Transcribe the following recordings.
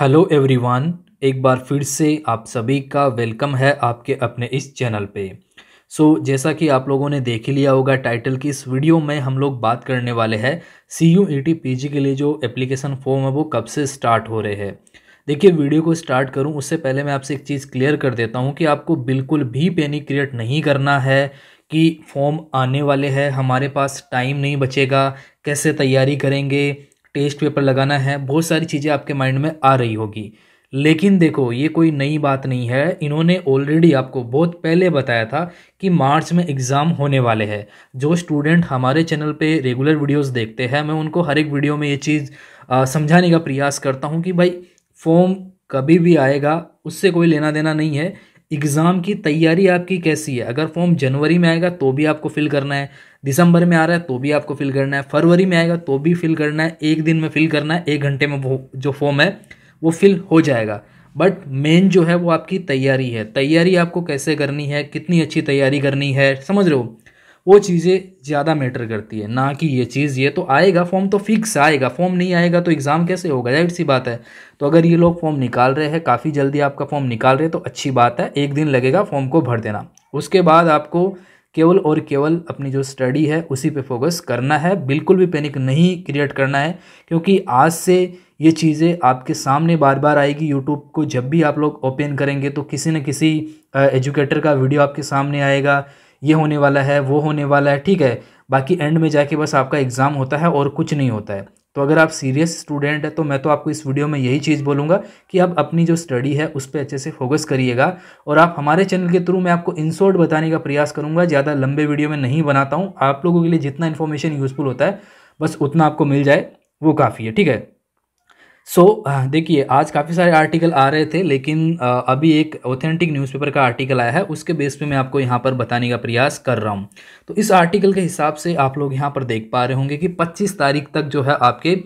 hello everyone एक बार फिर से आप सभी का वेलकम है आपके अपने इस चैनल पे सो so, जैसा कि आप लोगों ने देख ही लिया होगा टाइटल की इस वीडियो में हम लोग बात करने वाले हैं C U E T P G के लिए जो एप्लीकेशन फॉर्म है वो कब से स्टार्ट हो रहे हैं देखिए वीडियो को स्टार्ट करूं उससे पहले मैं आपसे एक चीज़ क्लियर कर देता हूं कि आपको बिल्कुल भी पैनिक क्रिएट नहीं करना है कि फॉर्म आने वाले हैं हमारे पास टाइम नहीं बचेगा कैसे तैयारी करेंगे टेस्ट पेपर लगाना है बहुत सारी चीज़ें आपके माइंड में आ रही होगी लेकिन देखो ये कोई नई बात नहीं है इन्होंने ऑलरेडी आपको बहुत पहले बताया था कि मार्च में एग्ज़ाम होने वाले हैं जो स्टूडेंट हमारे चैनल पे रेगुलर वीडियोस देखते हैं मैं उनको हर एक वीडियो में ये चीज़ समझाने का प्रयास करता हूँ कि भाई फॉर्म कभी भी आएगा उससे कोई लेना देना नहीं है एग्ज़ाम की तैयारी आपकी कैसी है अगर फॉर्म जनवरी में आएगा तो भी आपको फिल करना है दिसंबर में आ रहा है तो भी आपको फिल करना है फरवरी में आएगा तो भी फिल करना है एक दिन में फिल करना है एक घंटे में वो जो फॉर्म है वो फिल हो जाएगा बट मेन जो है वो आपकी तैयारी है तैयारी आपको कैसे करनी है कितनी अच्छी तैयारी करनी है समझ रहे हो वो चीज़ें ज़्यादा मैटर करती है ना कि ये चीज़ ये तो आएगा फॉर्म तो फिक्स आएगा फॉर्म नहीं आएगा तो एग्ज़ाम कैसे होगा जाहिर सी बात है तो अगर ये लोग फॉर्म निकाल रहे हैं काफ़ी जल्दी आपका फॉर्म निकाल रहे हैं तो अच्छी बात है एक दिन लगेगा फॉर्म को भर देना उसके बाद आपको केवल और केवल अपनी जो स्टडी है उसी पे फोकस करना है बिल्कुल भी पैनिक नहीं क्रिएट करना है क्योंकि आज से ये चीज़ें आपके सामने बार बार आएगी यूट्यूब को जब भी आप लोग ओपन करेंगे तो किसी न किसी एजुकेटर का वीडियो आपके सामने आएगा ये होने वाला है वो होने वाला है ठीक है बाकी एंड में जाके बस आपका एग्ज़ाम होता है और कुछ नहीं होता है तो अगर आप सीरियस स्टूडेंट हैं तो मैं तो आपको इस वीडियो में यही चीज़ बोलूँगा कि आप अपनी जो स्टडी है उस पर अच्छे से फोकस करिएगा और आप हमारे चैनल के थ्रू मैं आपको इन बताने का प्रयास करूँगा ज़्यादा लंबे वीडियो में नहीं बनाता हूँ आप लोगों के लिए जितना इन्फॉर्मेशन यूज़फुल होता है बस उतना आपको मिल जाए वो काफ़ी है ठीक है सो so, देखिए आज काफ़ी सारे आर्टिकल आ रहे थे लेकिन अभी एक ऑथेंटिक न्यूज़पेपर का आर्टिकल आया है उसके बेस पे मैं आपको यहाँ पर बताने का प्रयास कर रहा हूँ तो इस आर्टिकल के हिसाब से आप लोग यहाँ पर देख पा रहे होंगे कि 25 तारीख तक जो है आपके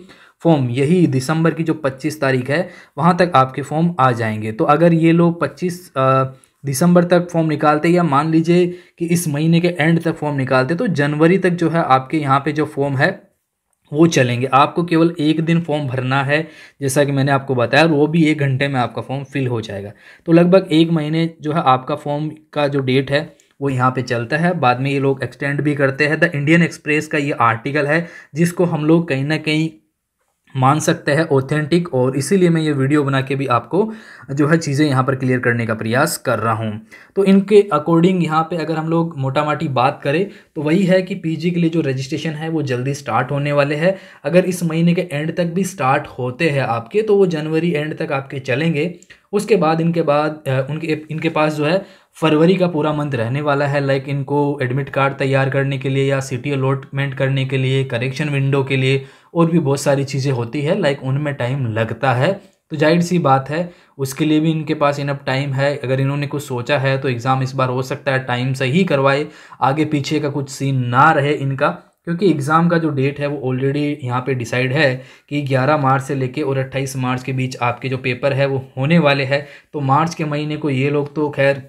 फॉर्म यही दिसंबर की जो 25 तारीख है वहाँ तक आपके फॉर्म आ जाएंगे तो अगर ये लोग पच्चीस दिसंबर तक फॉर्म निकालते या मान लीजिए कि इस महीने के एंड तक फॉर्म निकालते तो जनवरी तक जो है आपके यहाँ पर जो फॉर्म है वो चलेंगे आपको केवल एक दिन फॉर्म भरना है जैसा कि मैंने आपको बताया वो भी एक घंटे में आपका फॉर्म फिल हो जाएगा तो लगभग एक महीने जो है आपका फॉर्म का जो डेट है वो यहाँ पे चलता है बाद में ये लोग एक्सटेंड भी करते हैं द इंडियन एक्सप्रेस का ये आर्टिकल है जिसको हम लोग कहीं ना कहीं मान सकते हैं ऑथेंटिक और इसीलिए मैं ये वीडियो बना के भी आपको जो है चीज़ें यहाँ पर क्लियर करने का प्रयास कर रहा हूँ तो इनके अकॉर्डिंग यहाँ पे अगर हम लोग मोटा माटी बात करें तो वही है कि पीजी के लिए जो रजिस्ट्रेशन है वो जल्दी स्टार्ट होने वाले हैं अगर इस महीने के एंड तक भी स्टार्ट होते हैं आपके तो वो जनवरी एंड तक आपके चलेंगे उसके बाद इनके बाद उनके इनके पास जो है फरवरी का पूरा मंथ रहने वाला है लाइक इनको एडमिट कार्ड तैयार करने के लिए या सिटी अलॉटमेंट करने के लिए करेक्शन विंडो के लिए और भी बहुत सारी चीज़ें होती है लाइक उनमें टाइम लगता है तो जाहिर सी बात है उसके लिए भी इनके पास इनफ टाइम है अगर इन्होंने कुछ सोचा है तो एग्ज़ाम इस बार हो सकता है टाइम से ही करवाए आगे पीछे का कुछ सीन ना रहे इनका क्योंकि एग्ज़ाम का जो डेट है वो ऑलरेडी यहाँ पे डिसाइड है कि 11 मार्च से लेके और 28 मार्च के बीच आपके जो पेपर है वो होने वाले हैं तो मार्च के महीने को ये लोग तो खैर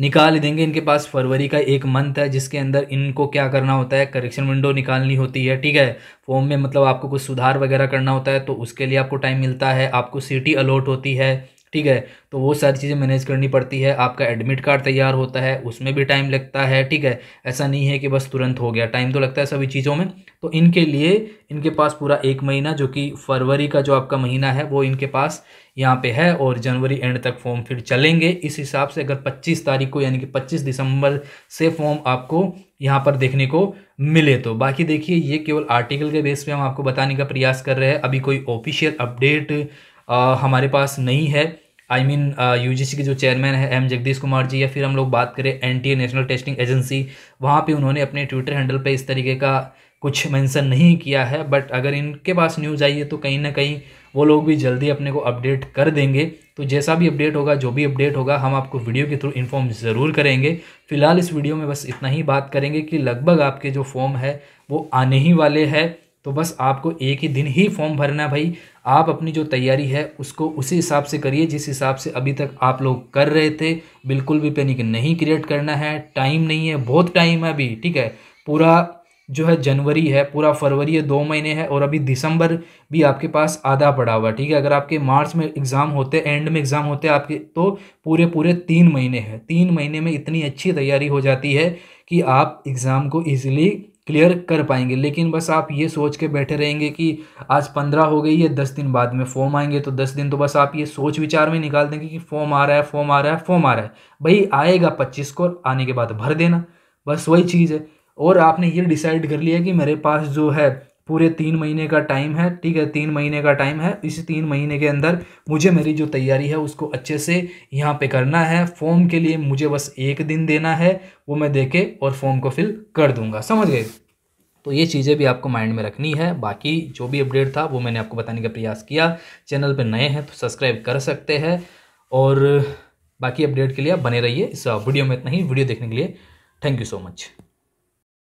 निकाल देंगे इनके पास फरवरी का एक मंथ है जिसके अंदर इनको क्या करना होता है करेक्शन विंडो निकालनी होती है ठीक है फॉर्म में मतलब आपको कुछ सुधार वगैरह करना होता है तो उसके लिए आपको टाइम मिलता है आपको सीटी अलॉट होती है ठीक है तो वो सारी चीज़ें मैनेज करनी पड़ती है आपका एडमिट कार्ड तैयार होता है उसमें भी टाइम लगता है ठीक है ऐसा नहीं है कि बस तुरंत हो गया टाइम तो लगता है सभी चीज़ों में तो इनके लिए इनके पास पूरा एक महीना जो कि फरवरी का जो आपका महीना है वो इनके पास यहाँ पे है और जनवरी एंड तक फॉर्म फिर चलेंगे इस हिसाब से अगर पच्चीस तारीख को यानी कि पच्चीस दिसंबर से फॉर्म आपको यहाँ पर देखने को मिले तो बाकी देखिए ये केवल आर्टिकल के बेस पर हम आपको बताने का प्रयास कर रहे हैं अभी कोई ऑफिशियल अपडेट आ, हमारे पास नहीं है आई मीन यू के जो चेयरमैन है एम जगदीश कुमार जी या फिर हम लोग बात करें एनटीए नेशनल टेस्टिंग एजेंसी वहाँ पे उन्होंने अपने ट्विटर हैंडल पे इस तरीके का कुछ मेंशन नहीं किया है बट अगर इनके पास न्यूज़ आई है तो कहीं ना कहीं वो लोग भी जल्दी अपने को अपडेट कर देंगे तो जैसा भी अपडेट होगा जो भी अपडेट होगा हम आपको वीडियो के थ्रू इन्फॉर्म ज़रूर करेंगे फिलहाल इस वीडियो में बस इतना ही बात करेंगे कि लगभग आपके जो फॉर्म है वो आने ही वाले हैं तो बस आपको एक ही दिन ही फॉर्म भरना है भाई आप अपनी जो तैयारी है उसको उसी हिसाब से करिए जिस हिसाब से अभी तक आप लोग कर रहे थे बिल्कुल भी पैनिक नहीं क्रिएट करना है टाइम नहीं है बहुत टाइम है अभी ठीक है पूरा जो है जनवरी है पूरा फरवरी है दो महीने है और अभी दिसंबर भी आपके पास आधा पड़ा हुआ है ठीक है अगर आपके मार्च में एग्ज़ाम होते एंड में एग्ज़ाम होते आपके तो पूरे पूरे तीन महीने हैं तीन महीने में इतनी अच्छी तैयारी हो जाती है कि आप एग्ज़ाम को ईजिली क्लियर कर पाएंगे लेकिन बस आप ये सोच के बैठे रहेंगे कि आज पंद्रह हो गई है दस दिन बाद में फॉर्म आएंगे तो दस दिन तो बस आप ये सोच विचार में निकाल देंगे कि फॉर्म आ रहा है फॉर्म आ रहा है फॉर्म आ रहा है भाई आएगा पच्चीस को आने के बाद भर देना बस वही चीज़ है और आपने ये डिसाइड कर लिया कि मेरे पास जो है पूरे तीन महीने का टाइम है ठीक है तीन महीने का टाइम है इसी तीन महीने के अंदर मुझे मेरी जो तैयारी है उसको अच्छे से यहाँ पे करना है फॉर्म के लिए मुझे बस एक दिन देना है वो मैं दे के और फॉर्म को फिल कर दूंगा समझ गए तो ये चीज़ें भी आपको माइंड में रखनी है बाकी जो भी अपडेट था वो मैंने आपको बताने का प्रयास किया चैनल पर नए हैं तो सब्सक्राइब कर सकते हैं और बाकी अपडेट के लिए आप बने रहिए इस वीडियो में इतना ही वीडियो देखने के लिए थैंक यू सो मच